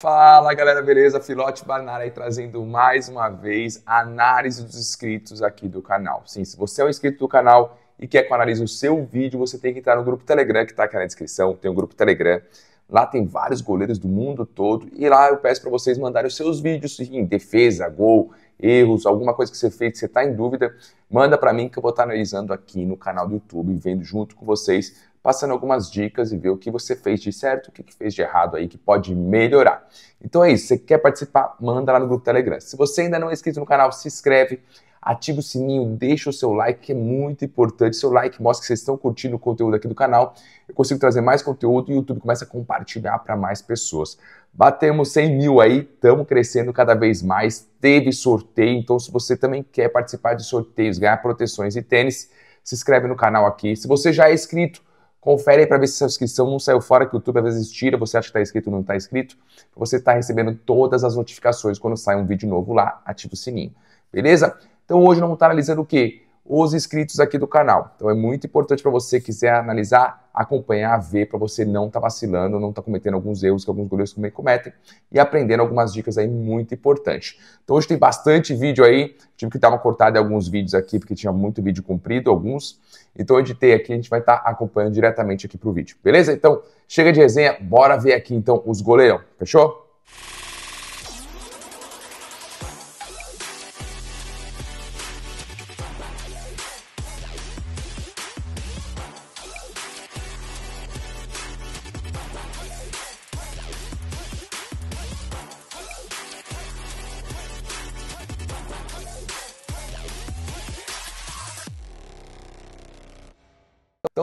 Fala galera, beleza? Filote Banara aí trazendo mais uma vez a análise dos inscritos aqui do canal. Sim, se você é um inscrito do canal e quer que eu analise o seu vídeo, você tem que entrar no grupo Telegram que está aqui na descrição. Tem um grupo Telegram. Lá tem vários goleiros do mundo todo e lá eu peço para vocês mandarem os seus vídeos em defesa, gol, erros, alguma coisa que você fez que você está em dúvida, manda para mim que eu vou estar analisando aqui no canal do YouTube, vendo junto com vocês passando algumas dicas e ver o que você fez de certo, o que fez de errado aí, que pode melhorar. Então é isso, você quer participar, manda lá no grupo Telegram. Se você ainda não é inscrito no canal, se inscreve, ativa o sininho, deixa o seu like, que é muito importante. Seu like mostra que vocês estão curtindo o conteúdo aqui do canal. Eu consigo trazer mais conteúdo e o YouTube começa a compartilhar para mais pessoas. Batemos 100 mil aí, estamos crescendo cada vez mais. Teve sorteio, então se você também quer participar de sorteios, ganhar proteções e tênis, se inscreve no canal aqui. Se você já é inscrito, confere aí para ver se a inscrição não saiu fora, que o YouTube às vezes tira, você acha que está inscrito ou não está inscrito, você está tá recebendo todas as notificações quando sai um vídeo novo lá, ativa o sininho, beleza? Então hoje nós vamos estar analisando o quê? os inscritos aqui do canal. Então é muito importante para você quiser analisar, acompanhar, ver, para você não estar tá vacilando, não estar tá cometendo alguns erros que alguns goleiros também cometem e aprendendo algumas dicas aí muito importantes. Então hoje tem bastante vídeo aí, tive que dar uma cortada em alguns vídeos aqui porque tinha muito vídeo comprido, alguns. Então eu editei aqui, a gente vai estar tá acompanhando diretamente aqui pro vídeo. Beleza? Então chega de resenha, bora ver aqui então os goleiros. Fechou?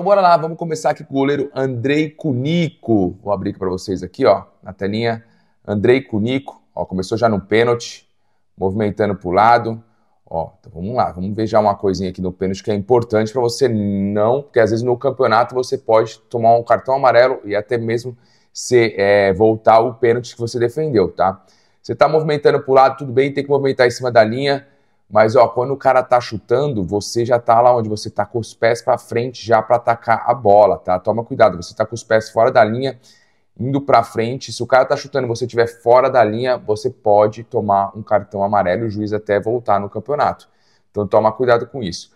bora lá, vamos começar aqui com o goleiro Andrei Cunico. Vou abrir aqui para vocês aqui, ó, na telinha. Andrei Cunico, ó, começou já no pênalti, movimentando para o lado. Ó, então vamos lá, vamos ver já uma coisinha aqui no pênalti que é importante para você não, porque às vezes no campeonato você pode tomar um cartão amarelo e até mesmo se é, voltar o pênalti que você defendeu, tá? Você está movimentando para o lado, tudo bem, tem que movimentar em cima da linha. Mas ó, quando o cara tá chutando, você já tá lá onde você tá com os pés para frente já para atacar a bola, tá? Toma cuidado, você tá com os pés fora da linha, indo para frente. Se o cara tá chutando e você estiver fora da linha, você pode tomar um cartão amarelo e o juiz até voltar no campeonato. Então toma cuidado com isso.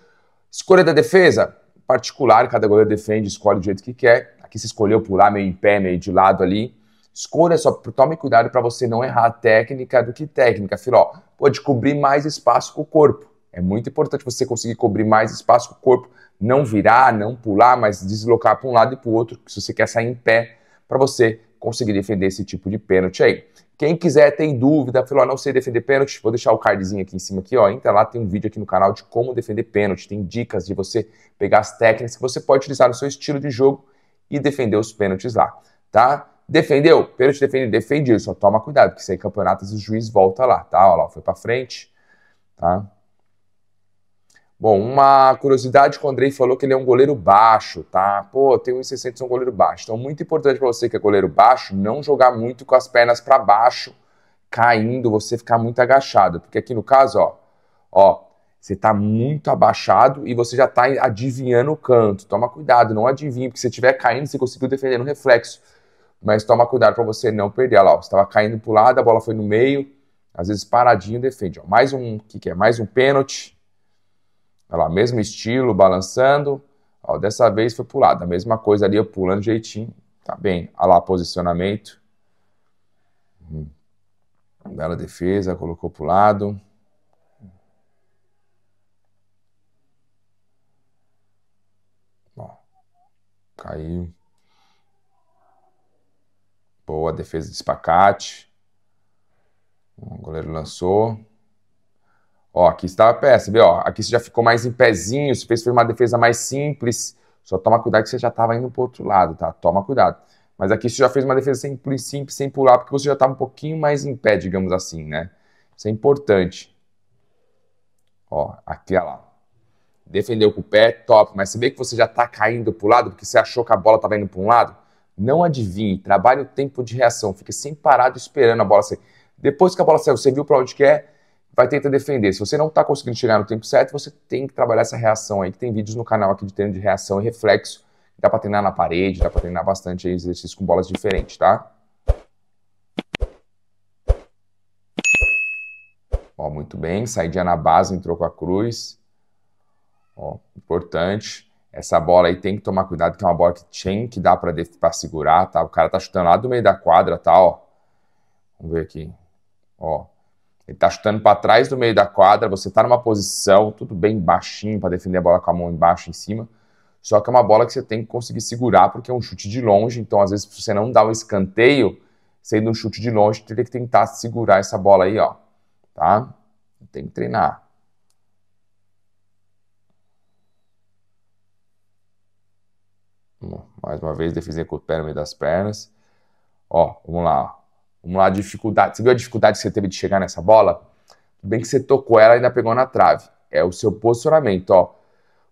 Escolha da defesa, particular, cada goleiro defende, escolhe do jeito que quer. Aqui se escolheu pular meio em pé, meio de lado ali. Escolha só, tome cuidado para você não errar a técnica do que técnica, filó. Pode cobrir mais espaço com o corpo. É muito importante você conseguir cobrir mais espaço com o corpo, não virar, não pular, mas deslocar para um lado e para o outro, se você quer sair em pé, para você conseguir defender esse tipo de pênalti aí. Quem quiser, tem dúvida, Filó, não sei defender pênalti, vou deixar o cardzinho aqui em cima aqui, ó, entra lá, tem um vídeo aqui no canal de como defender pênalti, tem dicas de você pegar as técnicas que você pode utilizar no seu estilo de jogo e defender os pênaltis lá, tá? Defendeu? Pênalti defendido? Defendido. Só toma cuidado, porque se aí é campeonatas o juiz volta lá, tá? Olha lá, foi pra frente, tá? Bom, uma curiosidade que o Andrei falou que ele é um goleiro baixo, tá? Pô, tem 1,60 sou um goleiro baixo. Então, muito importante para você que é goleiro baixo, não jogar muito com as pernas para baixo, caindo, você ficar muito agachado. Porque aqui no caso, ó, ó, você tá muito abaixado e você já tá adivinhando o canto. Toma cuidado, não adivinha, porque se estiver caindo, você conseguiu defender no reflexo mas toma cuidado para você não perder. Olha lá, ó, você estava caindo para o lado, a bola foi no meio, às vezes paradinho defende. Ó. Mais um, que, que, é? Mais um pênalti. Olha lá, mesmo estilo, balançando. Ó, dessa vez foi para o lado, a mesma coisa ali, eu pulando jeitinho. Tá bem, olha lá, posicionamento. Hum. Bela defesa, colocou para o lado. caiu. Boa defesa de espacate. O goleiro lançou. Ó, aqui estava péssimo, ó. Aqui você já ficou mais em pezinho, você fez uma defesa mais simples. Só toma cuidado que você já estava indo para outro lado, tá? Toma cuidado. Mas aqui você já fez uma defesa simples, simples, sem pular, porque você já estava um pouquinho mais em pé, digamos assim, né? Isso é importante. Ó, aqui, ó lá. Defendeu com o pé, top. Mas você vê que você já está caindo para o lado, porque você achou que a bola estava indo para um lado não adivinhe, trabalhe o tempo de reação, fique sem parado esperando a bola sair. Depois que a bola saiu, você viu para onde quer, é, vai tentar defender. Se você não está conseguindo chegar no tempo certo, você tem que trabalhar essa reação aí, que tem vídeos no canal aqui de treino de reação e reflexo. Dá para treinar na parede, dá para treinar bastante aí, exercícios com bolas diferentes, tá? Ó, muito bem, saída na base, entrou com a cruz. Ó, importante. Essa bola aí tem que tomar cuidado, que é uma bola que tem que dar para para segurar, tá? O cara tá chutando lá do meio da quadra, tá, ó. Vamos ver aqui. Ó. Ele tá chutando para trás do meio da quadra, você tá numa posição tudo bem baixinho para defender a bola com a mão embaixo em cima. Só que é uma bola que você tem que conseguir segurar porque é um chute de longe, então às vezes se você não dá um escanteio, sendo um chute de longe, tem que tentar segurar essa bola aí, ó, tá? Tem que treinar. Hum, mais uma vez, defesa com o pé no meio das pernas. Ó, vamos lá. Vamos lá, dificuldade. Você viu a dificuldade que você teve de chegar nessa bola? bem que você tocou ela e ainda pegou na trave. É o seu posicionamento, ó.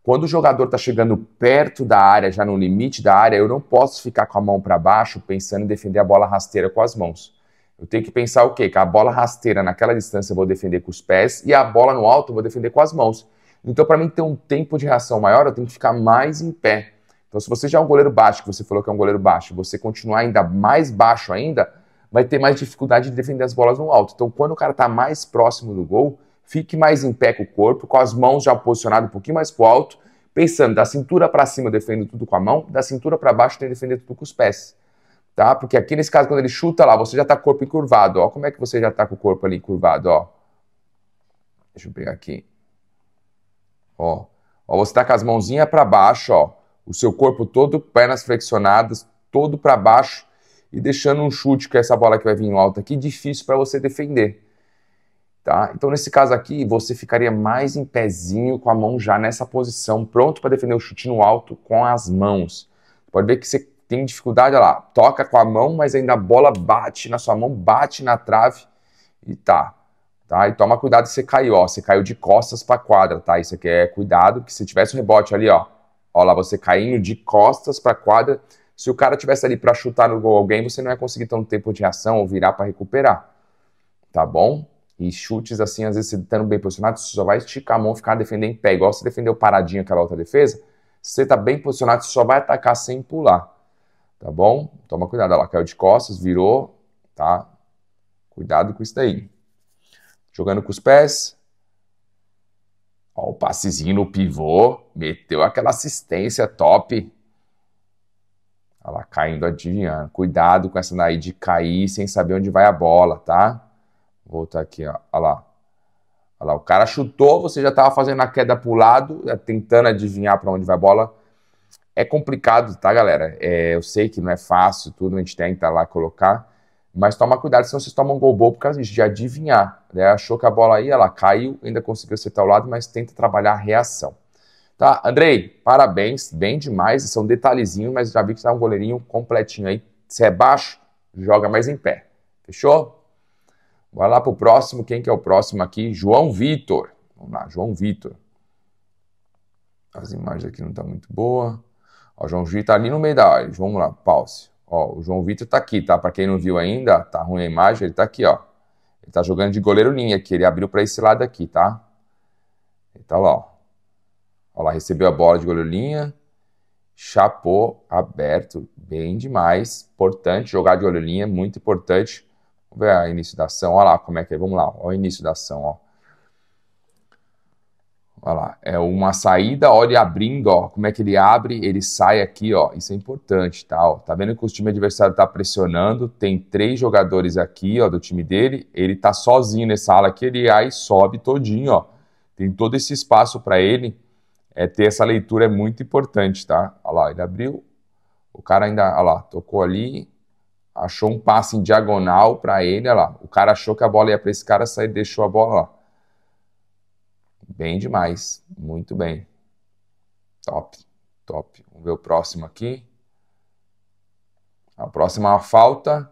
Quando o jogador tá chegando perto da área, já no limite da área, eu não posso ficar com a mão para baixo pensando em defender a bola rasteira com as mãos. Eu tenho que pensar o quê? Que a bola rasteira naquela distância eu vou defender com os pés e a bola no alto eu vou defender com as mãos. Então, para mim ter um tempo de reação maior, eu tenho que ficar mais em pé. Então, se você já é um goleiro baixo, que você falou que é um goleiro baixo, você continuar ainda mais baixo ainda, vai ter mais dificuldade de defender as bolas no alto. Então, quando o cara está mais próximo do gol, fique mais em pé com o corpo, com as mãos já posicionadas um pouquinho mais para o alto, pensando da cintura para cima defendo tudo com a mão, da cintura para baixo tem que defender tudo com os pés. Tá? Porque aqui nesse caso, quando ele chuta lá, você já está corpo encurvado. Ó. Como é que você já está com o corpo ali encurvado? Ó. Deixa eu pegar aqui. Ó. ó você está com as mãozinhas para baixo, ó o seu corpo todo, pernas flexionadas, todo para baixo e deixando um chute com essa bola que vai vir em alta aqui difícil para você defender. Tá? Então, nesse caso aqui, você ficaria mais em pezinho com a mão já nessa posição, pronto para defender o chute no alto com as mãos. Pode ver que você tem dificuldade, olha lá, toca com a mão, mas ainda a bola bate na sua mão, bate na trave e tá. Tá? E toma cuidado se você caiu, ó, você caiu de costas para a quadra, tá? Isso aqui é cuidado, que se tivesse um rebote ali, ó, Olha lá, você caindo de costas para a quadra. Se o cara tivesse ali para chutar no gol alguém, você não ia conseguir tanto tempo de reação ou virar para recuperar. Tá bom? E chutes assim, às vezes, estando bem posicionado, você só vai esticar a mão ficar defendendo em pé. Igual você defendeu paradinho aquela outra defesa, você tá bem posicionado, você só vai atacar sem pular. Tá bom? Toma cuidado. Olha lá, caiu de costas, virou, tá? Cuidado com isso daí. Jogando com os pés, Ó, o passezinho no pivô, meteu aquela assistência top. Ela caindo adivinhando. Cuidado com essa daí de cair sem saber onde vai a bola, tá? Voltar aqui, ó. Olha lá. Olha lá, o cara chutou, você já estava fazendo a queda pro lado, tentando adivinhar para onde vai a bola. É complicado, tá, galera? É, eu sei que não é fácil, tudo a gente tenta tá lá colocar, mas toma cuidado, senão vocês tomam um gol por causa disso, de adivinhar. Né? Achou que a bola aí, ela caiu, ainda conseguiu acertar o lado, mas tenta trabalhar a reação. Tá, Andrei, parabéns, bem demais. São é um detalhezinhos, mas já vi que está um goleirinho completinho aí. Se é baixo, joga mais em pé. Fechou? Bora lá pro próximo. Quem que é o próximo aqui? João Vitor. Vamos lá, João Vitor. As imagens aqui não estão tá muito boas. Ó, João Vitor tá ali no meio da área. Vamos lá, pause. Ó, o João Vitor está aqui, tá? Para quem não viu ainda, tá ruim a imagem, ele está aqui, ó. Ele está jogando de goleiro linha aqui, ele abriu para esse lado aqui, tá? Ele tá lá, ó. Ó lá, recebeu a bola de goleiro linha. Chapô aberto, bem demais. Importante jogar de goleiro linha, muito importante. Vamos ver a início da ação, ó lá como é que é. Vamos lá, ó, o início da ação, ó. Olha lá, é uma saída, olha abrindo, ó, como é que ele abre, ele sai aqui, ó, isso é importante, tá? Ó, tá vendo que o time adversário tá pressionando, tem três jogadores aqui, ó, do time dele, ele tá sozinho nessa ala aqui, ele aí sobe todinho, ó, tem todo esse espaço para ele, é ter essa leitura é muito importante, tá? Olha lá, ele abriu, o cara ainda, olha lá, tocou ali, achou um passe em diagonal para ele, olha lá, o cara achou que a bola ia para esse cara sair, deixou a bola lá Bem demais. Muito bem. Top, top. Vamos ver o próximo aqui. A próxima é uma falta.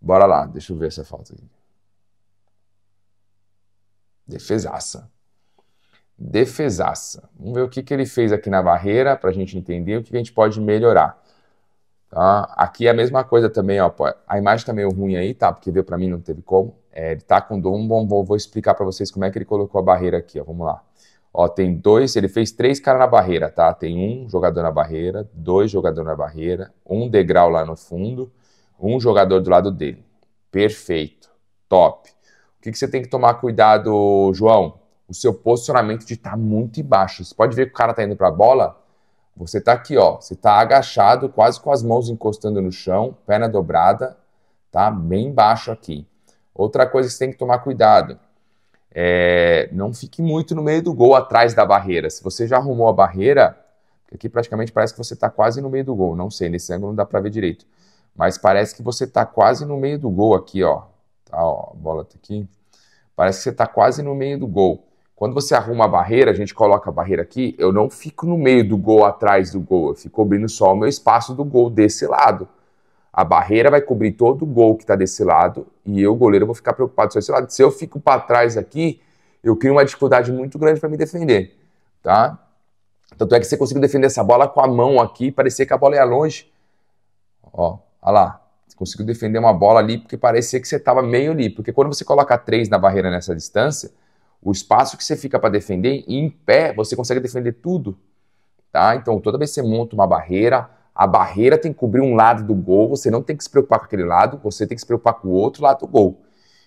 Bora lá, deixa eu ver essa falta aqui. Defesaça. Defesaça. Vamos ver o que, que ele fez aqui na barreira para a gente entender o que, que a gente pode melhorar. Tá? Aqui é a mesma coisa também, ó. A imagem tá meio ruim aí, tá? Porque deu para mim, não teve como. É, ele está com dom, bom, vou, vou explicar para vocês como é que ele colocou a barreira aqui, ó, vamos lá. Ó, tem dois, ele fez três caras na barreira, tá? Tem um jogador na barreira, dois jogadores na barreira, um degrau lá no fundo, um jogador do lado dele. Perfeito, top. O que, que você tem que tomar cuidado, João? O seu posicionamento de estar tá muito embaixo. Você pode ver que o cara tá indo para a bola, você tá aqui, ó, você tá agachado, quase com as mãos encostando no chão, perna dobrada, tá? Bem embaixo aqui. Outra coisa que você tem que tomar cuidado. É, não fique muito no meio do gol, atrás da barreira. Se você já arrumou a barreira, aqui praticamente parece que você está quase no meio do gol. Não sei, nesse ângulo não dá para ver direito. Mas parece que você está quase no meio do gol aqui, ó. Tá, ó, a bola tá aqui. Parece que você está quase no meio do gol. Quando você arruma a barreira, a gente coloca a barreira aqui, eu não fico no meio do gol, atrás do gol. Eu fico abrindo só o meu espaço do gol desse lado. A barreira vai cobrir todo o gol que está desse lado e eu, goleiro, vou ficar preocupado só esse lado. Se eu fico para trás aqui, eu crio uma dificuldade muito grande para me defender, tá? Tanto é que você conseguiu defender essa bola com a mão aqui, parecia que a bola ia longe. Ó, olha lá. Você conseguiu defender uma bola ali porque parecia que você estava meio ali. Porque quando você coloca três na barreira nessa distância, o espaço que você fica para defender, em pé, você consegue defender tudo, tá? Então, toda vez que você monta uma barreira, a barreira tem que cobrir um lado do gol, você não tem que se preocupar com aquele lado, você tem que se preocupar com o outro lado do gol.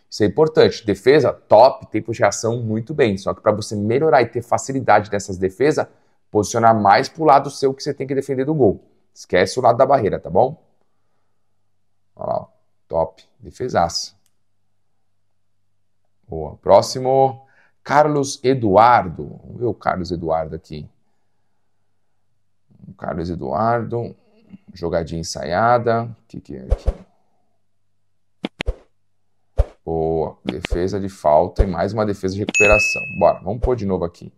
Isso é importante. Defesa, top, tempo de reação, muito bem. Só que para você melhorar e ter facilidade nessas defesas, posicionar mais para o lado seu que você tem que defender do gol. Esquece o lado da barreira, tá bom? Olha lá, top. Defesaça. Boa. Próximo, Carlos Eduardo. Vamos ver o Carlos Eduardo aqui. O Carlos Eduardo, jogadinha ensaiada. O que, que é aqui? Boa, defesa de falta e mais uma defesa de recuperação. Bora, vamos pôr de novo aqui.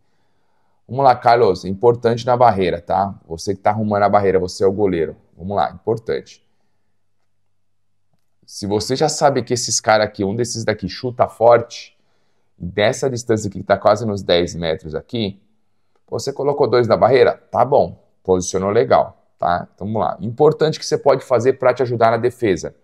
Vamos lá, Carlos, importante na barreira, tá? Você que tá arrumando a barreira, você é o goleiro. Vamos lá, importante. Se você já sabe que esses caras aqui, um desses daqui chuta forte, dessa distância aqui que tá quase nos 10 metros aqui, você colocou dois na barreira? Tá bom. Posicionou legal, tá? Então, vamos lá. Importante que você pode fazer para te ajudar na defesa.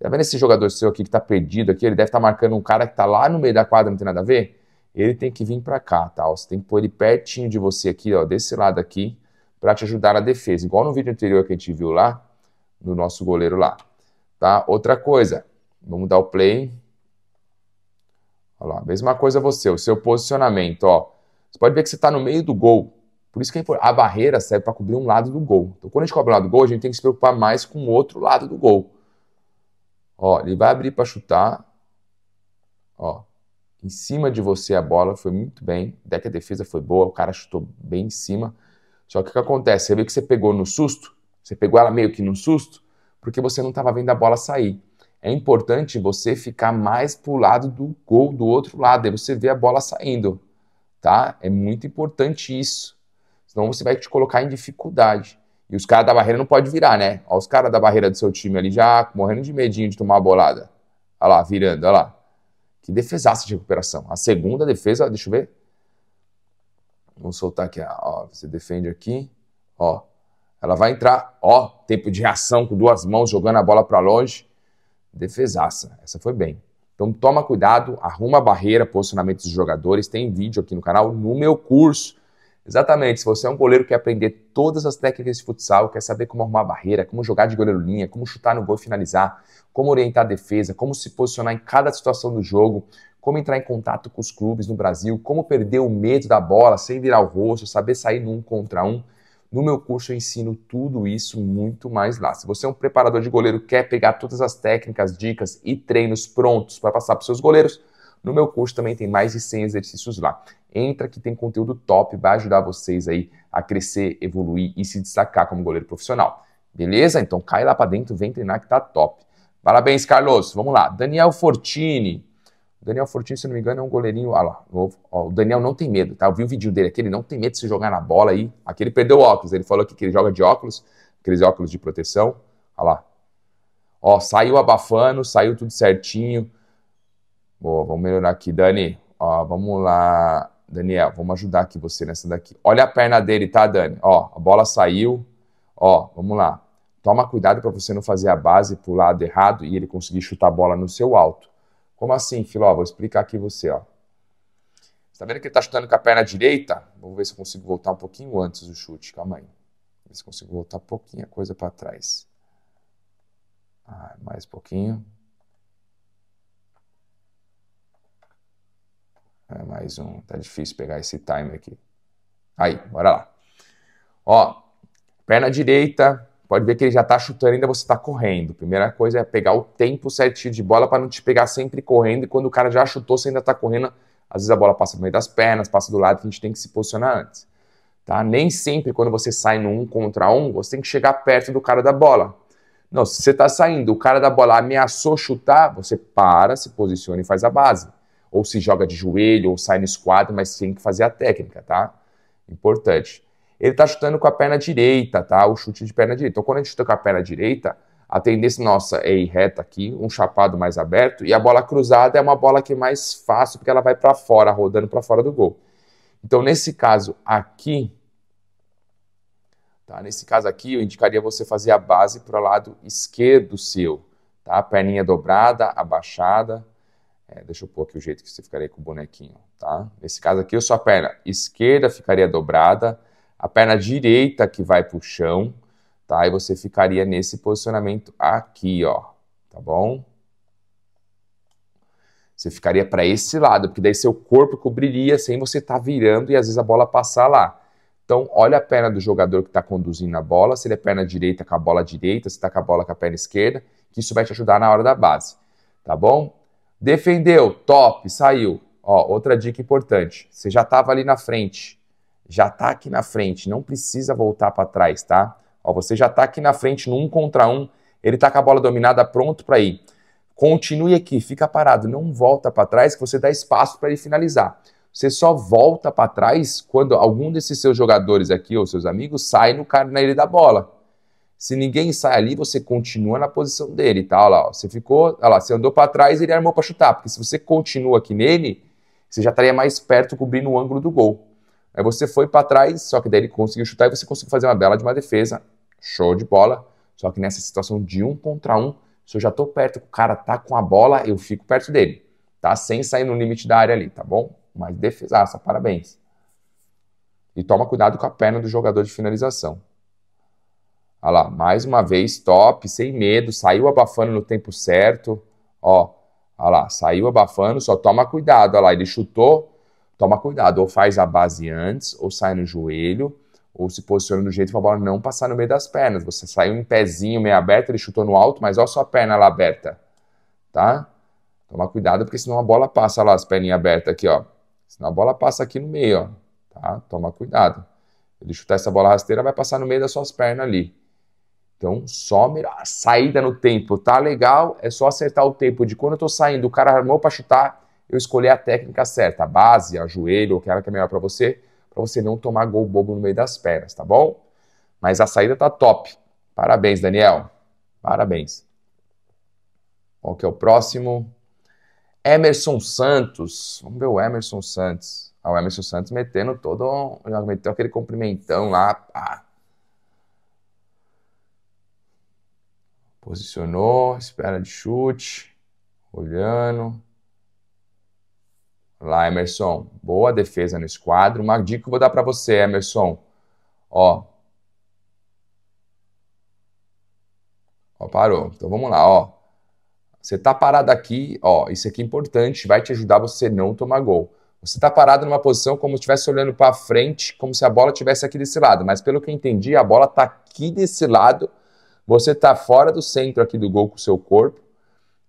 Tá vendo esse jogador seu aqui que tá perdido aqui? Ele deve estar tá marcando um cara que tá lá no meio da quadra, não tem nada a ver. Ele tem que vir para cá, tá? você tem que pôr ele pertinho de você aqui, ó, desse lado aqui, para te ajudar na defesa. Igual no vídeo anterior que a gente viu lá, do nosso goleiro lá, tá? Outra coisa, vamos dar o play. Olha lá, mesma coisa você, o seu posicionamento, ó. Você pode ver que você está no meio do gol, por isso que é a barreira serve para cobrir um lado do gol. Então, quando a gente cobre um lado do gol, a gente tem que se preocupar mais com o outro lado do gol. Ó, ele vai abrir para chutar. Ó, em cima de você a bola foi muito bem. Até que a defesa foi boa, o cara chutou bem em cima. Só que o que acontece? Você vê que você pegou no susto, você pegou ela meio que no susto, porque você não estava vendo a bola sair. É importante você ficar mais para o lado do gol do outro lado, aí você vê a bola saindo, tá? É muito importante isso. Senão você vai te colocar em dificuldade. E os caras da barreira não pode virar, né? Olha os caras da barreira do seu time ali já morrendo de medinho de tomar a bolada. Olha lá, virando, olha lá. Que defesaça de recuperação. A segunda defesa, deixa eu ver. Vamos soltar aqui. Ó, você defende aqui. Ó, ela vai entrar. Ó, tempo de reação com duas mãos jogando a bola para longe. Defesaça. Essa foi bem. Então toma cuidado, arruma a barreira, posicionamento dos jogadores. Tem vídeo aqui no canal no meu curso Exatamente. Se você é um goleiro que quer aprender todas as técnicas de futsal, quer saber como arrumar a barreira, como jogar de goleiro linha, como chutar no gol e finalizar, como orientar a defesa, como se posicionar em cada situação do jogo, como entrar em contato com os clubes no Brasil, como perder o medo da bola sem virar o rosto, saber sair num contra um. No meu curso eu ensino tudo isso muito mais lá. Se você é um preparador de goleiro, quer pegar todas as técnicas, dicas e treinos prontos para passar para os seus goleiros, no meu curso também tem mais de 100 exercícios lá. Entra que tem conteúdo top, vai ajudar vocês aí a crescer, evoluir e se destacar como goleiro profissional. Beleza? Então cai lá para dentro, vem treinar que tá top. Parabéns, Carlos. Vamos lá. Daniel Fortini. O Daniel Fortini, se não me engano, é um goleirinho. Olha lá, novo. o Daniel não tem medo, tá? Eu vi o vídeo dele aqui, ele não tem medo de se jogar na bola aí. Aqui ele perdeu óculos. Ele falou aqui que ele joga de óculos, aqueles óculos de proteção. Olha lá. Ó, saiu abafando, saiu tudo certinho. Boa, vamos melhorar aqui, Dani. Ó, vamos lá. Daniel, vamos ajudar aqui você nessa daqui. Olha a perna dele, tá, Dani? Ó, a bola saiu. Ó, vamos lá. Toma cuidado para você não fazer a base pro lado errado e ele conseguir chutar a bola no seu alto. Como assim, Filó? Vou explicar aqui você, ó. Você tá vendo que ele tá chutando com a perna direita? Vamos ver se eu consigo voltar um pouquinho antes do chute. Calma aí. Ver se consigo voltar um pouquinho a coisa para trás. Ah, mais um pouquinho. É mais um. Tá difícil pegar esse timer aqui. Aí, bora lá. Ó, perna direita, pode ver que ele já tá chutando ainda você tá correndo. Primeira coisa é pegar o tempo certinho de bola para não te pegar sempre correndo e quando o cara já chutou, você ainda tá correndo. Às vezes a bola passa no meio das pernas, passa do lado, a gente tem que se posicionar antes. Tá? Nem sempre quando você sai no um contra um, você tem que chegar perto do cara da bola. Não, se você tá saindo, o cara da bola ameaçou chutar, você para, se posiciona e faz a base ou se joga de joelho, ou sai no squat, mas tem que fazer a técnica, tá? Importante. Ele tá chutando com a perna direita, tá? O chute de perna direita. Então, quando a gente chuta com a perna direita, a tendência nossa é ir reta aqui, um chapado mais aberto, e a bola cruzada é uma bola que é mais fácil, porque ela vai para fora, rodando para fora do gol. Então, nesse caso aqui, tá? Nesse caso aqui, eu indicaria você fazer a base para o lado esquerdo seu, tá? Perninha dobrada, abaixada, é, deixa eu pôr aqui o jeito que você ficaria com o bonequinho, tá? Nesse caso aqui, a sua perna esquerda ficaria dobrada, a perna direita que vai para o chão, tá? E você ficaria nesse posicionamento aqui, ó, tá bom? Você ficaria para esse lado, porque daí seu corpo cobriria sem você estar tá virando e às vezes a bola passar lá. Então, olha a perna do jogador que está conduzindo a bola, se ele é perna direita com a bola direita, se está com a bola com a perna esquerda, que isso vai te ajudar na hora da base, tá bom? Defendeu, top, saiu. Ó, outra dica importante. Você já estava ali na frente. Já está aqui na frente. Não precisa voltar para trás, tá? Ó, você já está aqui na frente no um contra um. Ele está com a bola dominada, pronto para ir. Continue aqui, fica parado. Não volta para trás que você dá espaço para ele finalizar. Você só volta para trás quando algum desses seus jogadores aqui ou seus amigos sai no ilha da bola. Se ninguém sai ali, você continua na posição dele, tá? Olha lá, ó, você ficou, olha lá, você andou para trás, ele armou para chutar, porque se você continua aqui nele, você já estaria mais perto cobrindo o ângulo do gol. Aí você foi para trás, só que daí ele conseguiu chutar e você conseguiu fazer uma bela de uma defesa, show de bola. Só que nessa situação de um contra um, se eu já tô perto, o cara tá com a bola, eu fico perto dele, tá? Sem sair no limite da área ali, tá bom? Mas defesaça, parabéns. E toma cuidado com a perna do jogador de finalização. Olha lá, mais uma vez, top, sem medo, saiu abafando no tempo certo. Ó, olha lá, saiu abafando, só toma cuidado. Olha lá, ele chutou, toma cuidado. Ou faz a base antes, ou sai no joelho, ou se posiciona do jeito para a bola não passar no meio das pernas. Você saiu em pezinho, meio aberto, ele chutou no alto, mas olha a sua perna lá aberta, tá? Toma cuidado, porque senão a bola passa olha lá, as perninhas abertas aqui, ó. Senão a bola passa aqui no meio, ó, tá? Toma cuidado. Ele chutar essa bola rasteira, vai passar no meio das suas pernas ali. Então, só mirar. Saída no tempo tá legal, é só acertar o tempo de quando eu tô saindo, o cara armou para chutar, eu escolher a técnica certa, a base, a joelho, aquela que é melhor para você, para você não tomar gol bobo no meio das pernas, tá bom? Mas a saída tá top. Parabéns, Daniel. Parabéns. Qual que é o próximo? Emerson Santos. Vamos ver o Emerson Santos. Ah, o Emerson Santos metendo todo. Já meteu aquele cumprimentão lá. Ah, Posicionou, espera de chute, olhando. Lá, Emerson. Boa defesa no esquadro. Uma dica que eu vou dar para você, Emerson. Ó. Ó, parou. Então vamos lá, ó. Você tá parado aqui, ó. Isso aqui é importante, vai te ajudar você não tomar gol. Você tá parado numa posição como se estivesse olhando para frente, como se a bola tivesse aqui desse lado. Mas pelo que eu entendi, a bola tá aqui desse lado você está fora do centro aqui do gol com o seu corpo.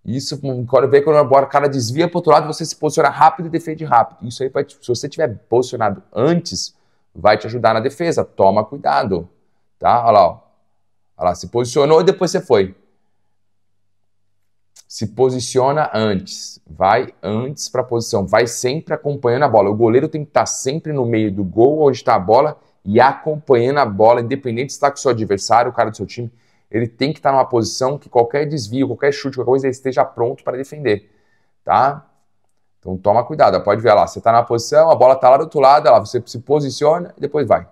Isso, quando vem quando a cara desvia para o outro lado, você se posiciona rápido e defende rápido. Isso aí, vai, se você tiver posicionado antes, vai te ajudar na defesa. Toma cuidado, tá? Olha lá, ó. Olha lá, se posicionou e depois você foi. Se posiciona antes, vai antes para a posição, vai sempre acompanhando a bola. O goleiro tem que estar tá sempre no meio do gol onde está a bola e acompanhando a bola, independente se está com o seu adversário, o cara do seu time ele tem que estar numa posição que qualquer desvio, qualquer chute, qualquer coisa, ele esteja pronto para defender, tá? Então toma cuidado, pode ver lá, você está na posição, a bola está lá do outro lado, lá, você se posiciona e depois vai.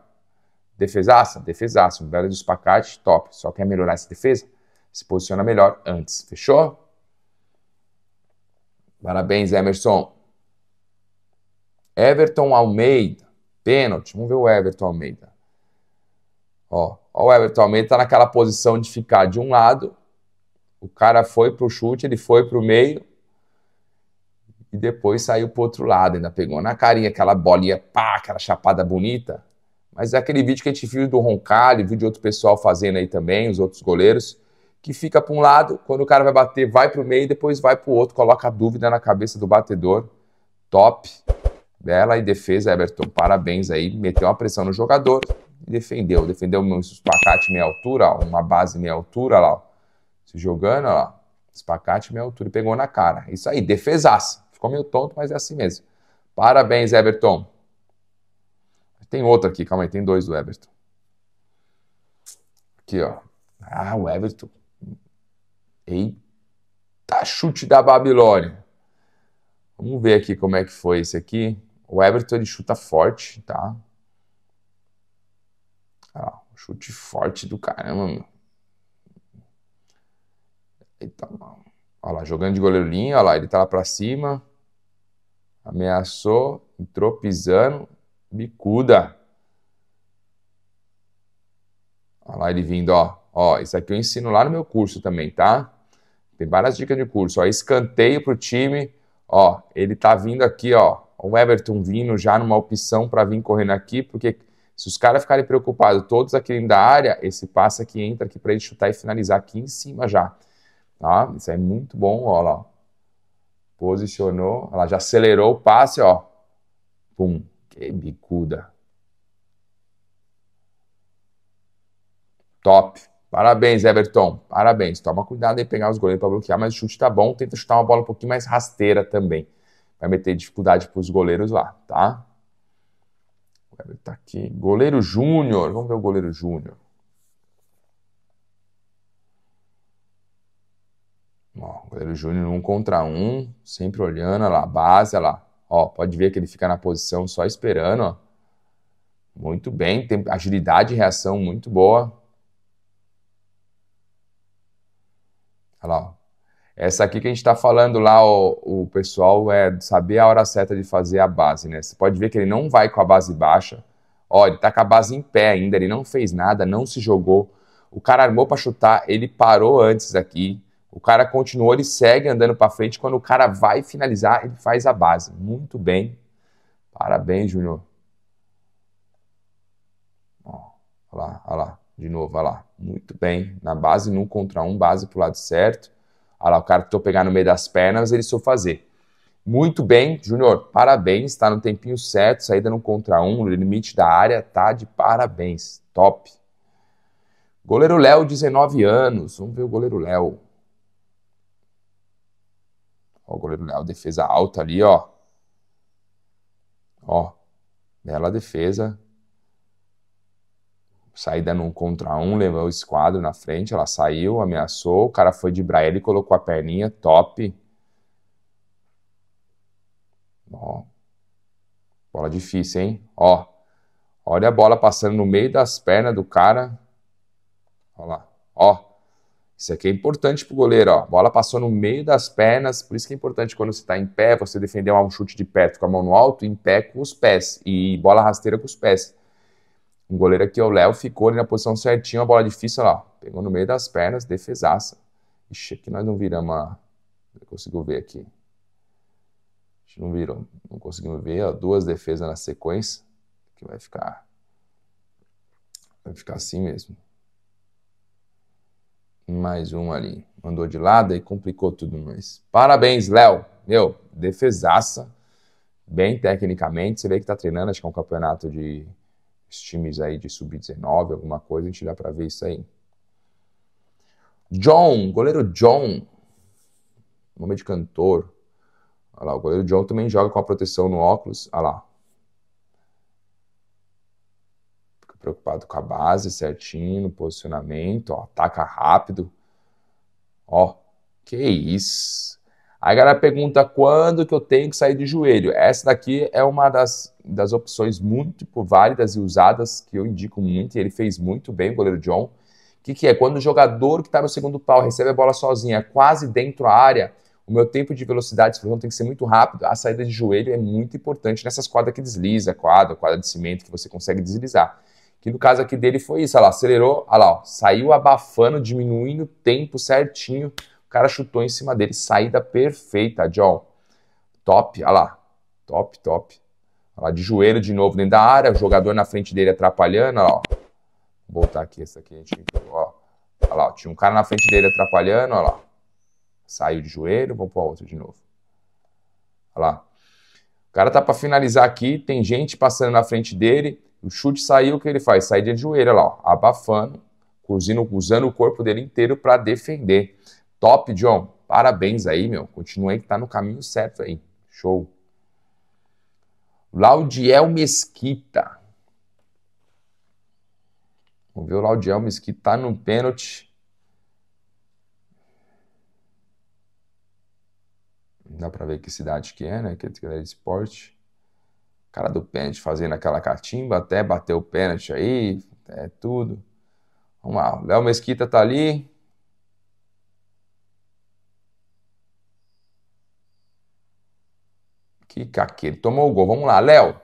Defesaça? Defesaça, um belo despacate, top. Só quer melhorar essa defesa? Se posiciona melhor antes, fechou? Parabéns, Emerson. Everton Almeida, pênalti, vamos ver o Everton Almeida. Ó, o Everton Almeida está naquela posição de ficar de um lado, o cara foi pro chute, ele foi pro meio e depois saiu pro outro lado, ainda pegou na carinha aquela bolinha, pá, aquela chapada bonita. Mas é aquele vídeo que a gente viu do Roncalho, viu de outro pessoal fazendo aí também, os outros goleiros, que fica para um lado, quando o cara vai bater, vai para o meio, depois vai para o outro, coloca a dúvida na cabeça do batedor. Top. Bela e defesa, Everton. Parabéns aí. Meteu uma pressão no jogador defendeu. Defendeu um espacate meia altura, ó, uma base meia altura lá, ó. Se jogando, ó, lá. Espacate meia altura e pegou na cara. Isso aí, defesaça. Ficou meio tonto, mas é assim mesmo. Parabéns, Everton. Tem outro aqui, calma aí, tem dois do Everton. Aqui, ó. Ah, o Everton. Eita, chute da Babilônia. Vamos ver aqui como é que foi esse aqui. O Everton ele chuta forte, tá? Ah, um chute forte do caramba, meu. Eita, mano. Olha lá, jogando de goleiro linha, olha lá, ele tá lá pra cima. Ameaçou, entrou pisando, bicuda. Olha lá ele vindo, ó. Ó, isso aqui eu ensino lá no meu curso também, tá? Tem várias dicas de curso, ó. Escanteio pro time, ó. Ele tá vindo aqui, ó. O Everton vindo já numa opção para vir correndo aqui, porque se os caras ficarem preocupados, todos aqui dentro da área, esse passe aqui entra aqui para ele chutar e finalizar aqui em cima já. Tá? Isso é muito bom, ó lá. Posicionou, ela já acelerou o passe, ó. Pum, que bicuda. Top. Parabéns, Everton. Parabéns. Toma cuidado aí pegar os goleiros para bloquear, mas o chute tá bom. Tenta chutar uma bola um pouquinho mais rasteira também. Vai meter dificuldade para os goleiros lá, tá? Ele tá aqui. Goleiro Júnior. Vamos ver o goleiro Júnior. Ó, goleiro Júnior um contra um, sempre olhando, olha lá, base, olha lá. Ó, pode ver que ele fica na posição só esperando, ó. Muito bem, tem agilidade e reação muito boa. Olha lá, ó. Essa aqui que a gente está falando lá, o, o, pessoal, é saber a hora certa de fazer a base, né? Você pode ver que ele não vai com a base baixa. Ó, ele tá com a base em pé ainda, ele não fez nada, não se jogou. O cara armou para chutar, ele parou antes aqui. O cara continuou, ele segue andando para frente. Quando o cara vai finalizar, ele faz a base. Muito bem. Parabéns, Júnior. Ó, ó lá, ó lá, de novo, ó lá. Muito bem. Na base, num contra um, base pro lado certo. Olha ah lá, o cara tentou pegar no meio das pernas, ele soube fazer. Muito bem, Júnior, parabéns, está no tempinho certo, saída no contra um, limite da área, tá de parabéns, top. Goleiro Léo, 19 anos, vamos ver o goleiro Léo. Ó, o goleiro Léo, defesa alta ali, ó. Ó, bela defesa, saída num contra um, levou o esquadro na frente, ela saiu, ameaçou, o cara foi de braille, colocou a perninha, top. Ó. Bola difícil, hein? Ó. Olha a bola passando no meio das pernas do cara. Ó lá. Ó. Isso aqui é importante pro goleiro, ó. Bola passou no meio das pernas, por isso que é importante quando você tá em pé, você defender um chute de perto com a mão no alto, em pé com os pés e bola rasteira com os pés. Um goleiro aqui, o Léo, ficou ali na posição certinha, a bola difícil, lá, pegou no meio das pernas, defesaça. Ixi, aqui nós não viramos a... Não consigo ver aqui. A gente não virou, não conseguimos ver, ó, duas defesas na sequência, que vai ficar... Vai ficar assim mesmo. Mais um ali. Mandou de lado e complicou tudo, mas... Parabéns, Léo! Meu, defesaça. Bem tecnicamente. Você vê que tá treinando, acho que é um campeonato de os times aí de sub-19, alguma coisa, a gente dá para ver isso aí. John, goleiro John, nome de cantor. Olha lá, o goleiro John também joga com a proteção no óculos. Olha lá. Fica preocupado com a base certinho, no posicionamento, ó, ataca rápido. Ó, que isso. Aí a galera pergunta quando que eu tenho que sair de joelho. Essa daqui é uma das, das opções muito tipo, válidas e usadas que eu indico muito, e ele fez muito bem, o goleiro John. O que, que é? Quando o jogador que está no segundo pau recebe a bola sozinha, é quase dentro da área, o meu tempo de velocidade de explosão tem que ser muito rápido. A saída de joelho é muito importante nessas quadras que desliza, quadra, quadra de cimento que você consegue deslizar. Que no caso aqui dele foi isso, olha lá, acelerou, olha lá, ó, saiu abafando, diminuindo o tempo certinho o cara chutou em cima dele. Saída perfeita, John. Top, olha lá. Top, top. Olha lá, de joelho de novo dentro da área. O jogador na frente dele atrapalhando. Olha lá, ó. Vou voltar aqui, essa aqui a gente. Ó. Olha lá, ó. tinha um cara na frente dele atrapalhando. Olha lá. Saiu de joelho, vamos pôr outro de novo. Olha lá. O cara tá para finalizar aqui, tem gente passando na frente dele. O chute saiu, o que ele faz? Saiu de joelho, olha lá, ó, abafando, usando o corpo dele inteiro para defender. Top, John. Parabéns aí, meu. Continua aí que tá no caminho certo aí. Show. Laudiel Mesquita. Vamos ver o Laudiel Mesquita tá no pênalti. Dá pra ver que cidade que é, né? Que é de esporte. Cara do pênalti fazendo aquela catimba, até bater o pênalti aí, é tudo. Vamos lá, Léo Mesquita tá ali, Fica aqui. Ele tomou o gol. Vamos lá, Léo.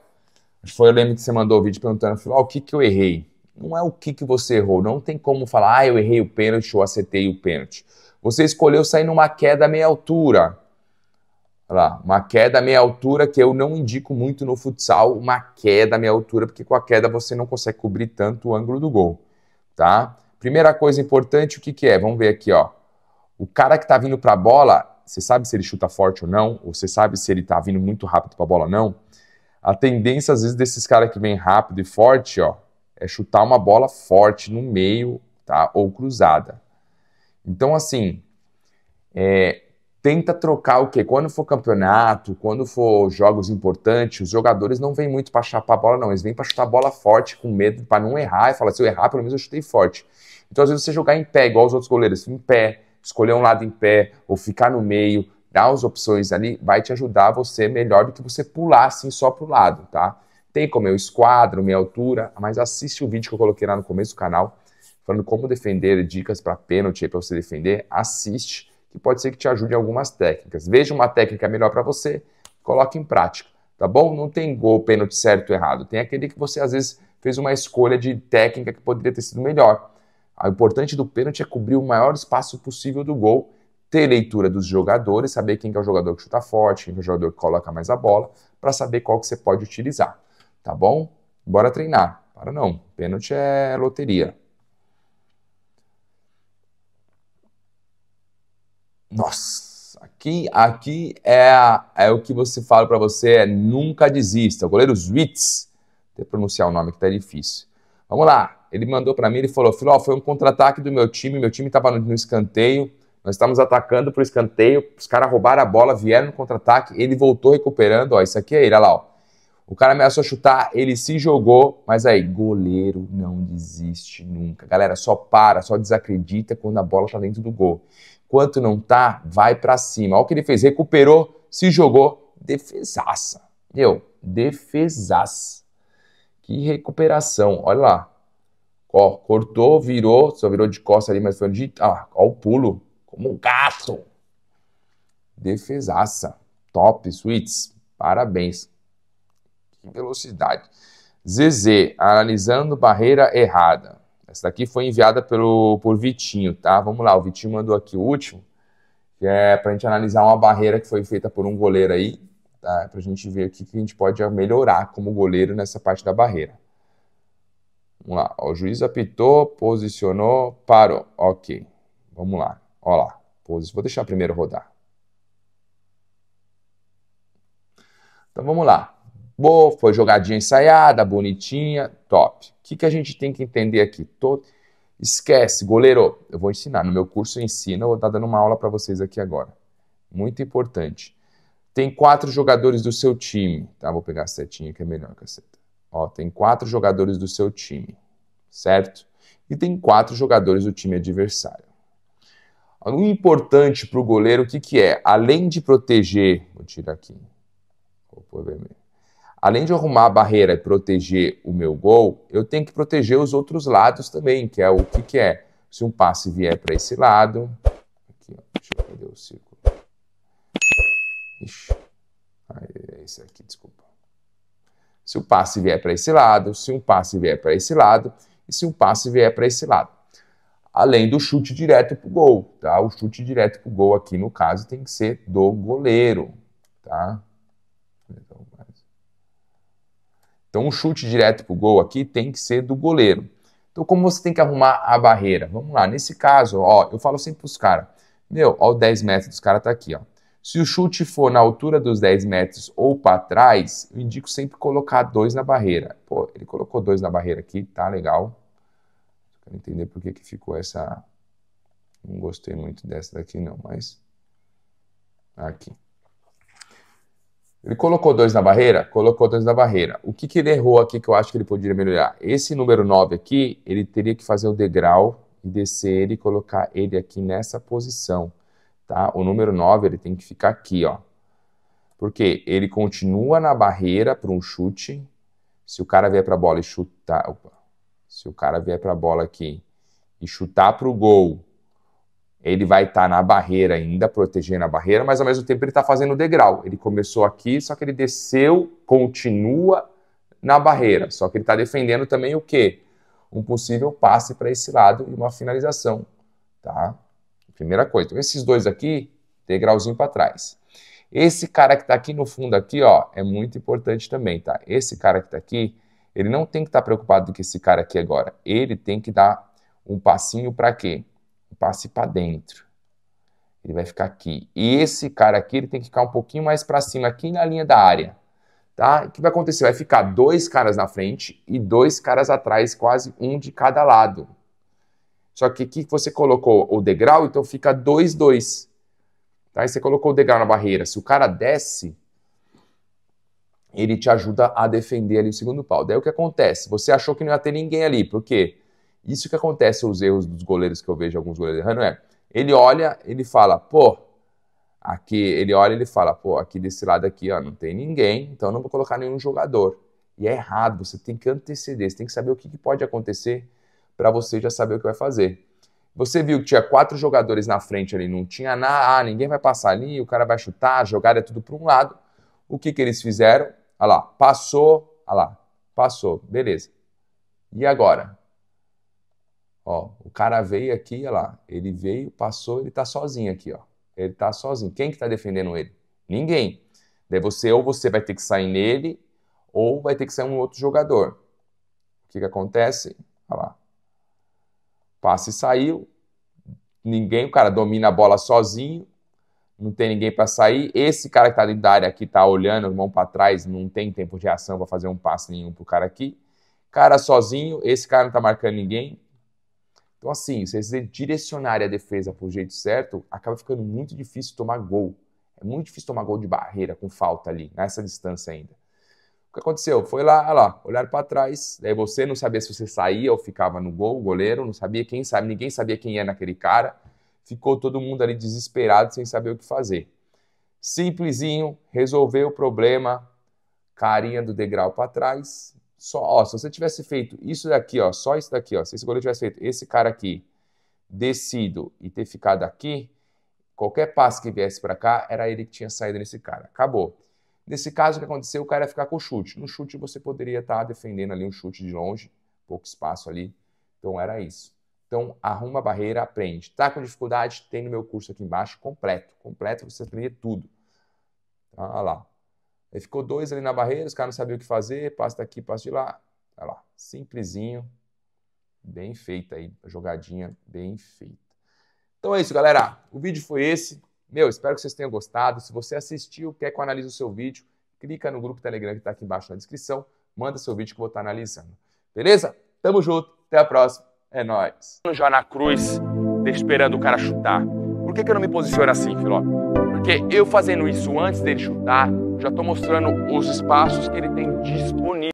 Foi, o lembro que você mandou o vídeo perguntando, falou, ah, o que, que eu errei? Não é o que, que você errou. Não tem como falar, ah, eu errei o pênalti ou acertei o pênalti. Você escolheu sair numa queda meia altura. Olha lá, uma queda meia altura que eu não indico muito no futsal, uma queda meia altura, porque com a queda você não consegue cobrir tanto o ângulo do gol, tá? Primeira coisa importante, o que, que é? Vamos ver aqui, ó. O cara que tá vindo para a bola, você sabe se ele chuta forte ou não, ou você sabe se ele está vindo muito rápido para a bola ou não. A tendência, às vezes, desses caras que vem rápido e forte, ó, é chutar uma bola forte no meio, tá? Ou cruzada. Então, assim, é, tenta trocar o quê? Quando for campeonato, quando for jogos importantes, os jogadores não vêm muito para chapar a bola, não. Eles vêm para chutar a bola forte, com medo, para não errar e falar: se eu errar, pelo menos eu chutei forte. Então, às vezes, você jogar em pé, igual os outros goleiros, em pé escolher um lado em pé ou ficar no meio, dar as opções ali, vai te ajudar você melhor do que você pular assim só pro lado, tá? Tem como eu é esquadro, minha altura, mas assiste o vídeo que eu coloquei lá no começo do canal, falando como defender, dicas para pênalti para você defender, assiste, que pode ser que te ajude em algumas técnicas. Veja uma técnica melhor para você, coloque em prática, tá bom? Não tem gol, pênalti certo ou errado. Tem aquele que você às vezes fez uma escolha de técnica que poderia ter sido melhor. O importante do pênalti é cobrir o maior espaço possível do gol, ter leitura dos jogadores, saber quem é o jogador que chuta forte, quem é o jogador que coloca mais a bola, para saber qual que você pode utilizar. Tá bom? Bora treinar. Para não. Pênalti é loteria. Nossa, aqui, aqui é, é o que você fala para você, é nunca desista. O goleiro Zwitz, de pronunciar o nome que tá difícil. Vamos lá ele mandou para mim, ele falou, filó, foi um contra-ataque do meu time, meu time estava no, no, escanteio, nós estávamos atacando pro escanteio, os caras roubaram a bola, vieram no contra-ataque, ele voltou recuperando, ó, isso aqui é ele, olha lá, ó. O cara ameaçou chutar, ele se jogou, mas aí, goleiro não desiste nunca. Galera, só para, só desacredita quando a bola tá dentro do gol. Quanto não tá, vai para cima. Olha o que ele fez, recuperou, se jogou, defesaça. Meu, defesaça. Que recuperação, olha lá. Ó, cortou, virou, só virou de costa ali, mas foi de. Ah, ó, o pulo. Como um gato. Defesaça. Top, suítes. Parabéns. Que velocidade. Zezé, analisando barreira errada. Essa daqui foi enviada pelo, por Vitinho, tá? Vamos lá, o Vitinho mandou aqui o último, que é pra gente analisar uma barreira que foi feita por um goleiro aí, tá? Pra gente ver o que a gente pode melhorar como goleiro nessa parte da barreira. Vamos lá. O juiz apitou, posicionou, parou. Ok. Vamos lá. Olha lá. Vou deixar primeiro rodar. Então vamos lá. Boa, foi jogadinha ensaiada, bonitinha, top. O que, que a gente tem que entender aqui? Tô... Esquece, goleiro. Eu vou ensinar. No meu curso eu ensino, eu vou estar dando uma aula para vocês aqui agora. Muito importante. Tem quatro jogadores do seu time. Tá, vou pegar a setinha que é melhor, que a seta. Ó, tem quatro jogadores do seu time, certo? E tem quatro jogadores do time adversário. O importante para o goleiro, o que, que é? Além de proteger, vou tirar aqui, vou pôr vermelho. Além de arrumar a barreira e proteger o meu gol, eu tenho que proteger os outros lados também, que é o que, que é. Se um passe vier para esse lado, aqui, ó, deixa eu perder o círculo. Ixi, é esse aqui, desculpa. Se o passe vier para esse lado, se um passe vier para esse lado e se um passe vier para esse lado. Além do chute direto para o gol, tá? O chute direto para o gol aqui, no caso, tem que ser do goleiro, tá? Então, o então, chute direto para o gol aqui tem que ser do goleiro. Então, como você tem que arrumar a barreira? Vamos lá, nesse caso, ó, eu falo sempre para os caras, meu, ó, 10 metros os caras tá aqui, ó. Se o chute for na altura dos 10 metros ou para trás, eu indico sempre colocar dois na barreira. Pô, ele colocou dois na barreira aqui, tá legal. Quero entender por que, que ficou essa. Não gostei muito dessa daqui, não, mas. Aqui. Ele colocou dois na barreira? Colocou dois na barreira. O que, que ele errou aqui que eu acho que ele poderia melhorar? Esse número 9 aqui, ele teria que fazer o degrau e descer ele e colocar ele aqui nessa posição tá? O número 9 ele tem que ficar aqui, ó. Porque ele continua na barreira para um chute. Se o cara vier para a bola e chutar, opa, se o cara vier para a bola aqui e chutar para o gol, ele vai estar tá na barreira ainda, protegendo a barreira, mas ao mesmo tempo ele está fazendo o degrau. Ele começou aqui, só que ele desceu, continua na barreira. Só que ele está defendendo também o quê? Um possível passe para esse lado e uma finalização, tá? Primeira coisa. Então, esses dois aqui, degrauzinho para trás. Esse cara que está aqui no fundo aqui, ó, é muito importante também, tá? Esse cara que está aqui, ele não tem que estar tá preocupado com esse cara aqui agora. Ele tem que dar um passinho para quê? Um passe para dentro. Ele vai ficar aqui. E esse cara aqui, ele tem que ficar um pouquinho mais para cima, aqui na linha da área. Tá? O que vai acontecer? Vai ficar dois caras na frente e dois caras atrás, quase um de cada lado. Só que aqui você colocou o degrau, então fica 2, 2. Tá? Aí você colocou o degrau na barreira. Se o cara desce, ele te ajuda a defender ali o segundo pau. Daí o que acontece? Você achou que não ia ter ninguém ali, por quê? Isso que acontece os erros dos goleiros que eu vejo alguns goleiros errando é, ele olha, ele fala, pô, aqui, ele olha, ele fala, pô, aqui desse lado aqui, ó, não tem ninguém, então não vou colocar nenhum jogador. E é errado, você tem que anteceder, você tem que saber o que, que pode acontecer para você já saber o que vai fazer. Você viu que tinha quatro jogadores na frente ali, não tinha nada, ah, ninguém vai passar ali, o cara vai chutar, a jogada é tudo para um lado. O que, que eles fizeram? Olha lá, passou, olha lá, passou, beleza. E agora? Ó, o cara veio aqui, olha lá, ele veio, passou, ele tá sozinho aqui, ó. Ele tá sozinho. Quem que tá defendendo ele? Ninguém. Daí você ou você vai ter que sair nele ou vai ter que sair um outro jogador. O que que acontece? Olha lá. Passe saiu. Ninguém, o cara domina a bola sozinho. Não tem ninguém para sair. Esse cara que tá dentro da área aqui tá olhando, mão para trás, não tem tempo de reação para fazer um passe nenhum pro cara aqui. Cara sozinho, esse cara não tá marcando ninguém. Então, assim, se vocês direcionarem a defesa pro jeito certo, acaba ficando muito difícil tomar gol. É muito difícil tomar gol de barreira com falta ali, nessa distância ainda. O que aconteceu? Foi lá, olha lá, olharam para trás. Aí você não sabia se você saía ou ficava no gol, o goleiro, não sabia quem sabe, ninguém sabia quem era aquele cara. Ficou todo mundo ali desesperado, sem saber o que fazer. Simplesinho, resolveu o problema, carinha do degrau para trás. Só, ó, se você tivesse feito isso daqui, ó, só isso daqui, ó, se esse goleiro tivesse feito esse cara aqui, descido e ter ficado aqui, qualquer passo que viesse para cá, era ele que tinha saído nesse cara. Acabou. Nesse caso, o que aconteceu? O cara ia ficar com o chute. No chute, você poderia estar tá defendendo ali um chute de longe, pouco espaço ali. Então, era isso. Então, arruma a barreira, aprende. está com dificuldade? Tem no meu curso aqui embaixo, completo. Completo, você aprende tudo. Tá ah, lá. Aí ficou dois ali na barreira, os caras não sabiam o que fazer, passa daqui, passa de lá. Olha lá, simplesinho, bem feita aí, jogadinha bem feita. Então é isso, galera. O vídeo foi esse. Meu, espero que vocês tenham gostado. Se você assistiu, quer que eu analise o seu vídeo, clica no grupo Telegram que está aqui embaixo na descrição. Manda seu vídeo que eu vou estar tá analisando. Beleza? Tamo junto. Até a próxima. É nóis. Já na cruz, esperando o cara chutar. Por que, que eu não me posiciono assim, Filó? Porque eu fazendo isso antes dele chutar, já estou mostrando os espaços que ele tem disponível.